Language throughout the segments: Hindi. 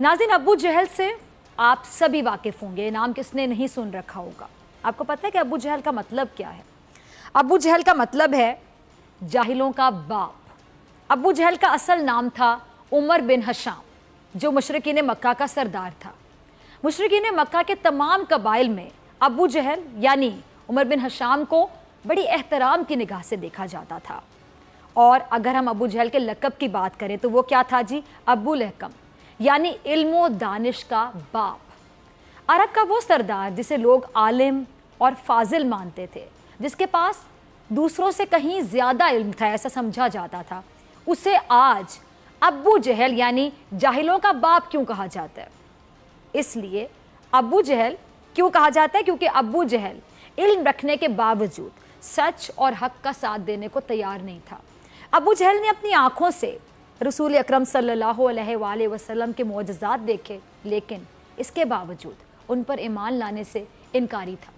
नाजिन अबू जहल से आप सभी वाकिफ़ होंगे नाम किसने नहीं सुन रखा होगा आपको पता है कि अबू जहल का मतलब क्या है अबू जहल का मतलब है जाहिलों का बाप अबू जहल का असल नाम था उमर बिन हशाम जो मशरकिन मक्का का सरदार था मशरकिन मक्का के तमाम कबाइल में अबू जहल यानी उमर बिन हशाम को बड़ी एहतराम की निगाह से देखा जाता था और अगर हम अबू जहल के लकब की बात करें तो वो क्या था जी अबू लहकम यानी इल्मो दानिश का बाप अरब का वो सरदार जिसे लोग आलिम और फाजिल मानते थे जिसके पास दूसरों से कहीं ज़्यादा इल्म था ऐसा समझा जाता था उसे आज अबू जहल यानी जाहिलों का बाप क्यों कहा जाता है इसलिए अबू जहल क्यों कहा जाता है क्योंकि अबू जहल इल्म रखने के बावजूद सच और हक का साथ देने को तैयार नहीं था अबू जहल ने अपनी आँखों से रसूल अक्रम सल्लल्लाहु वसल्लम के मुआजात देखे लेकिन इसके बावजूद उन पर ईमान लाने से इनकारी था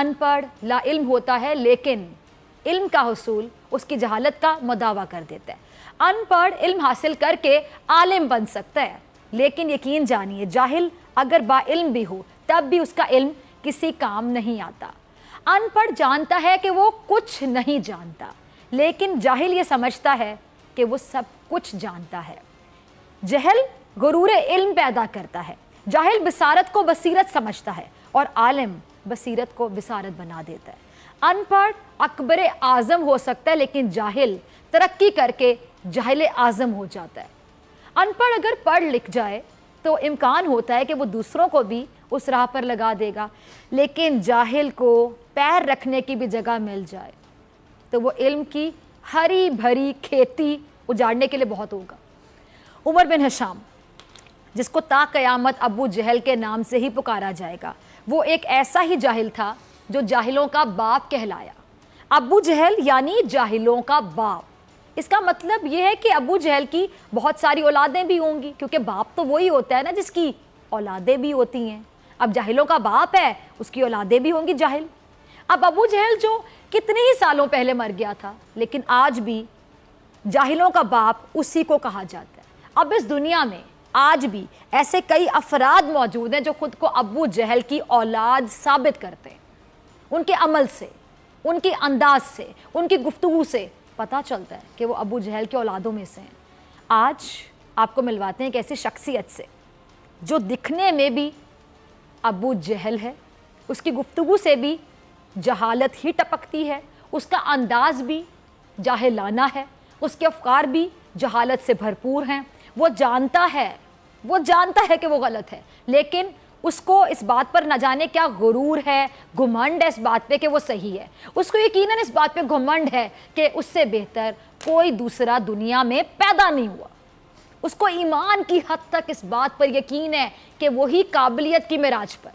अनपढ़ ला इल्म होता है लेकिन इल्म का हसूल उसकी जहालत का मदावा कर देता है अनपढ़ इल्म हासिल करके आलिम बन सकता है लेकिन यकीन जानिए जाहिल अगर बाइल्म भी हो तब भी उसका इल्म किसी काम नहीं आता अनपढ़ जानता है कि वो कुछ नहीं जानता लेकिन जाहिल ये समझता है कि वो सब कुछ जानता है जहल गुरूर इल्म पैदा करता है जाहिल बसारत को बसीरत समझता है और आलिम बसीरत को बसारत बना देता है अनपढ़ अकबर आज़म हो सकता है लेकिन जाहिल तरक्की करके जाहिल आज़म हो जाता है अनपढ़ अगर पढ़ लिख जाए तो इम्कान होता है कि वो दूसरों को भी उस राह पर लगा देगा लेकिन जाहिल को पैर रखने की भी जगह मिल जाए तो वो इल्म की हरी भरी खेती उजाड़ने के लिए बहुत होगा उमर बिन हशाम जिसको ता क़यामत अबू जहल के नाम से ही पुकारा जाएगा वो एक ऐसा ही जाहिल था जो जाहिलों का बाप कहलाया अबू जहल यानी जाहिलों का बाप इसका मतलब यह है कि अबू जहल की बहुत सारी औलादें भी होंगी क्योंकि बाप तो वही होता है ना जिसकी औलादें भी होती हैं अब जाहिलों का बाप है उसकी औलादें भी होंगी जाहिल अब अबू जहल जो कितने ही सालों पहले मर गया था लेकिन आज भी जाहिलों का बाप उसी को कहा जाता है अब इस दुनिया में आज भी ऐसे कई अफराद मौजूद हैं जो खुद को अबू जहल की औलाद साबित करते हैं उनके अमल से उनके अंदाज से उनकी गुफ्तु से पता चलता है कि वो अबू जहल की औलादों में से हैं आज आपको मिलवाते हैं एक ऐसी शख्सियत से जो दिखने में भी अबू जहल है उसकी गुफ्तु से भी जहालत ही टपकती है उसका अंदाज भी जाहिलाना है उसके अफकार भी जहालत से भरपूर हैं वो जानता है वो जानता है कि वो गलत है लेकिन उसको इस बात पर ना जाने क्या गुरूर है घुमंड है इस बात पे कि वो सही है उसको यकीनन इस बात पे घुमंड है कि उससे बेहतर कोई दूसरा दुनिया में पैदा नहीं हुआ उसको ईमान की हद तक इस बात पर यकीन है कि वही काबिलियत की मिराज पर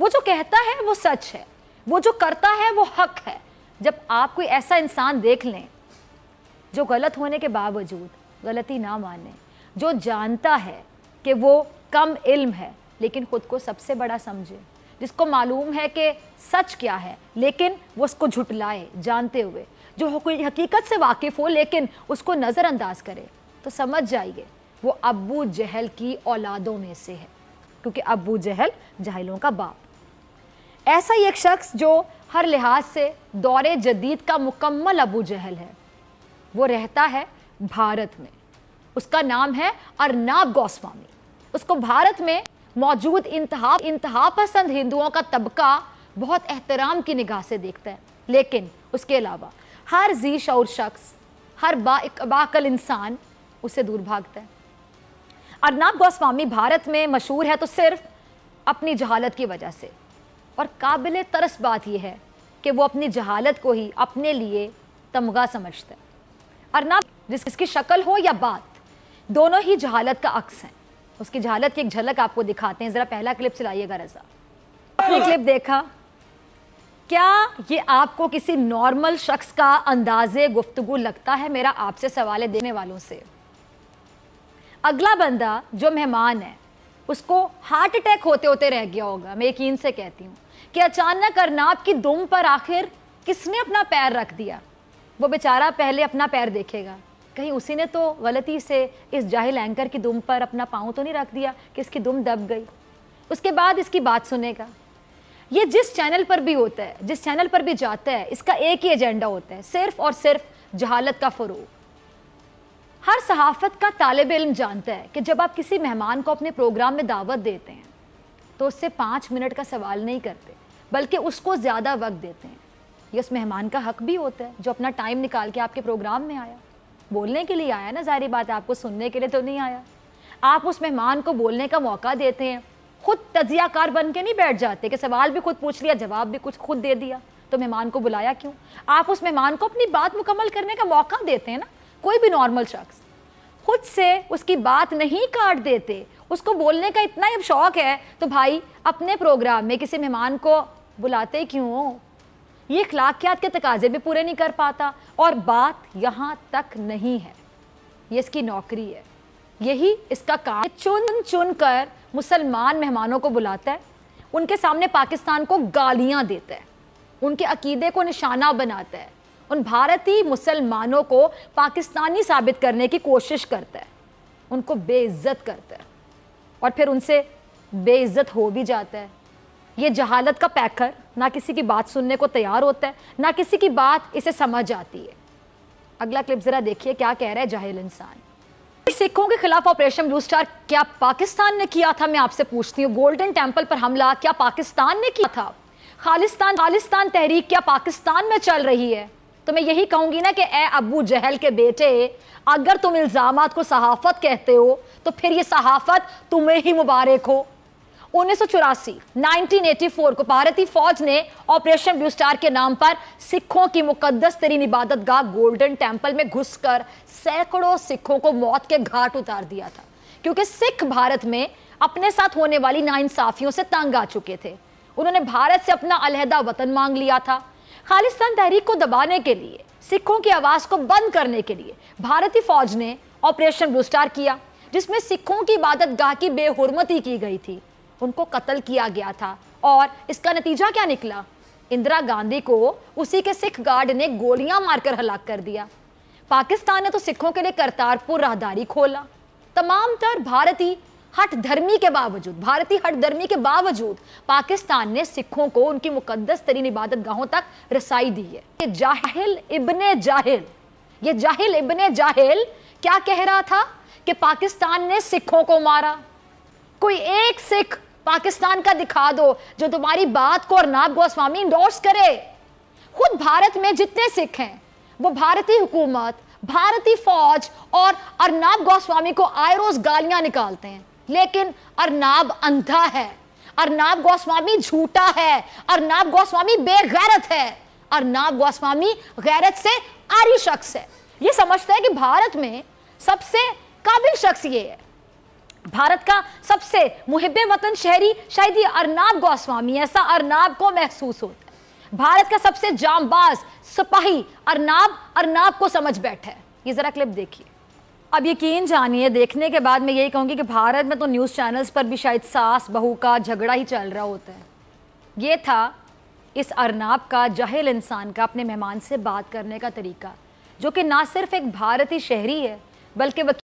वो जो कहता है वो सच है वो जो करता है वो हक है जब आप कोई ऐसा इंसान देख लें जो गलत होने के बावजूद गलती ना माने जो जानता है कि वो कम इल्म है लेकिन ख़ुद को सबसे बड़ा समझे जिसको मालूम है कि सच क्या है लेकिन वो उसको झुटलाए जानते हुए जो कोई हकीकत से वाकिफ़ हो लेकिन उसको नज़रअंदाज करे तो समझ जाइए वो अबू जहल की औलादों में से है क्योंकि अबू जहल जहलों का बाप ऐसा ही एक शख्स जो हर लिहाज से दौरे जदीद का मुकम्मल अबू जहल है वो रहता है भारत में उसका नाम है अरनाब गोस्वामी उसको भारत में मौजूद इंतहा इंतहा पसंद हिंदुओं का तबका बहुत एहतराम की निगाह से देखता है लेकिन उसके अलावा हर जी शौर शख्स हर बाकल इंसान उसे दूर भागता है अरनाब गोस्वामी भारत में मशहूर है तो सिर्फ अपनी जहालत की वजह से और काबिल तरस बात यह है कि वो अपनी जहालत को ही अपने लिए तमगा समझते और ना जिस जिसकी शक्ल हो या बात दोनों ही जहालत का अक्स हैं उसकी जहालत की एक झलक आपको दिखाते हैं ज़रा पहला क्लिप चलाइएगा रजा आपने क्लिप देखा क्या ये आपको किसी नॉर्मल शख्स का अंदाज गुफ्तगु लगता है मेरा आपसे सवाल देने वालों से अगला बंदा जो मेहमान है उसको हार्ट अटैक होते होते रह गया होगा मैं यकीन से कहती हूँ कि अचानक अरनाब की दुम पर आखिर किसने अपना पैर रख दिया वो बेचारा पहले अपना पैर देखेगा कहीं उसी ने तो गलती से इस जाहिल एंकर की दुम पर अपना पाँव तो नहीं रख दिया कि इसकी दुम दब गई उसके बाद इसकी बात सुनेगा ये जिस चैनल पर भी होता है जिस चैनल पर भी जाता है इसका एक ही एजेंडा होता है सिर्फ और सिर्फ जहालत का फ़रूग हर सहाफ़त का तालब इलम जानता है कि जब आप किसी मेहमान को अपने प्रोग्राम में दावत देते हैं तो उससे पाँच मिनट का सवाल नहीं करते बल्कि उसको ज़्यादा वक्त देते हैं ये उस मेहमान का हक भी होता है जो अपना टाइम निकाल के आपके प्रोग्राम में आया बोलने के लिए आया ना जारी बात है आपको सुनने के लिए तो नहीं आया आप उस मेहमान को बोलने का मौका देते हैं खुद तजियाकार बन के नहीं बैठ जाते कि सवाल भी खुद पूछ लिया जवाब भी कुछ खुद दे दिया तो मेहमान को बुलाया क्यों आप उस मेहमान को अपनी बात मुकम्मल करने का मौका देते हैं ना कोई भी नॉर्मल शख्स खुद से उसकी बात नहीं काट देते उसको बोलने का इतना ही शौक है तो भाई अपने प्रोग्राम में किसी मेहमान को बुलाते क्यों हो ये अखलाकियात के तकाजे भी पूरे नहीं कर पाता और बात यहाँ तक नहीं है ये इसकी नौकरी है यही इसका काम चुन चुन कर मुसलमान मेहमानों को बुलाता है उनके सामने पाकिस्तान को गालियाँ देता है उनके अकीदे को निशाना बनाता है उन भारतीय मुसलमानों को पाकिस्तानी साबित करने की कोशिश करता है उनको बेइज्जत करता है और फिर उनसे बेइज्जत हो भी जाता है ये जहालत का पैकर ना किसी की बात सुनने को तैयार होता है ना किसी की बात इसे समझ आती है अगला क्लिप जरा देखिए क्या कह रहा है जाहिल इंसान सिखों के खिलाफ ऑपरेशन ब्लू स्टार क्या पाकिस्तान ने किया था मैं आपसे पूछती हूँ गोल्डन टेम्पल पर हमला क्या पाकिस्तान ने किया था खालिस्तान खालिस्तान तहरीक क्या पाकिस्तान में चल रही है तो मैं यही कहूंगी ना कि ए अबू जहल के बेटे अगर तुम इल्जाम को सहाफत कहते हो तो फिर ये सहाफत तुम्हें ही मुबारक हो 1984 को भारतीय फौज ने ऑपरेशन ब्लू स्टार के नाम पर सिखों की मुकद्दस तरीन इबादत गाह गोल्डन टेम्पल में घुसकर सैकड़ों सिखों को मौत के घाट उतार दिया था क्योंकि सिख भारत में अपने साथ होने वाली नाइंसाफियों से तंग आ चुके थे उन्होंने भारत से अपना अलहदा वतन मांग लिया था खालिस्तान तहरीक को दबाने के लिए सिखों की आवाज़ को बंद करने के लिए भारतीय फौज ने ऑपरेशन ब्लू स्टार किया जिसमें सिखों की इबादत गाह की बेहरमती की गई थी उनको कत्ल किया गया था और इसका नतीजा क्या निकला इंदिरा गांधी को उसी के सिख गार्ड ने गोलियां मारकर हलाक कर दिया पाकिस्तान ने तो सिखों के लिए करतारपुर राहदारी खोला तमाम तर भारतीय हट धर्मी के बावजूद भारतीय हट धर्मी के बावजूद पाकिस्तान ने सिखों को उनकी मुकदस तरीन इबादत गाहों तक रसाई दी है ये जाहिल इबन जाहिल ये जाहिल इबन जाहिल क्या कह रहा था कि पाकिस्तान ने सिखों को मारा कोई एक सिख पाकिस्तान का दिखा दो जो तुम्हारी बात को अर्नाब गोस्वामी इंडोर्स करे खुद भारत में जितने सिख हैं वो भारतीय हुकूमत भारतीय फौज और अर्नाब गोस्वामी को आए रोज गालियां निकालते हैं लेकिन अरनाब अंधा है अरनाब गोस्वामी झूठा है अरनाब गोस्वामी बेगैरत है अर्नाब गोस्वामी गैरत से आरी शख्स है ये समझता है कि भारत में सबसे काबिल शख्स ये है भारत का सबसे मुहिब वतन शहरी शायद ये अरनाब गोस्वामी ऐसा अरनाब को महसूस होता है भारत का सबसे जामबाज सिपाही अरनाब अरनाब को समझ बैठे है ये ज़रा क्लिप देखिए अब यकीन जानिए देखने के बाद मैं यही कहूंगी कि भारत में तो न्यूज़ चैनल्स पर भी शायद सास बहू का झगड़ा ही चल रहा होता है ये था इस अरनाब का जाहिल इंसान का अपने मेहमान से बात करने का तरीका जो कि ना सिर्फ एक भारतीय शहरी है बल्कि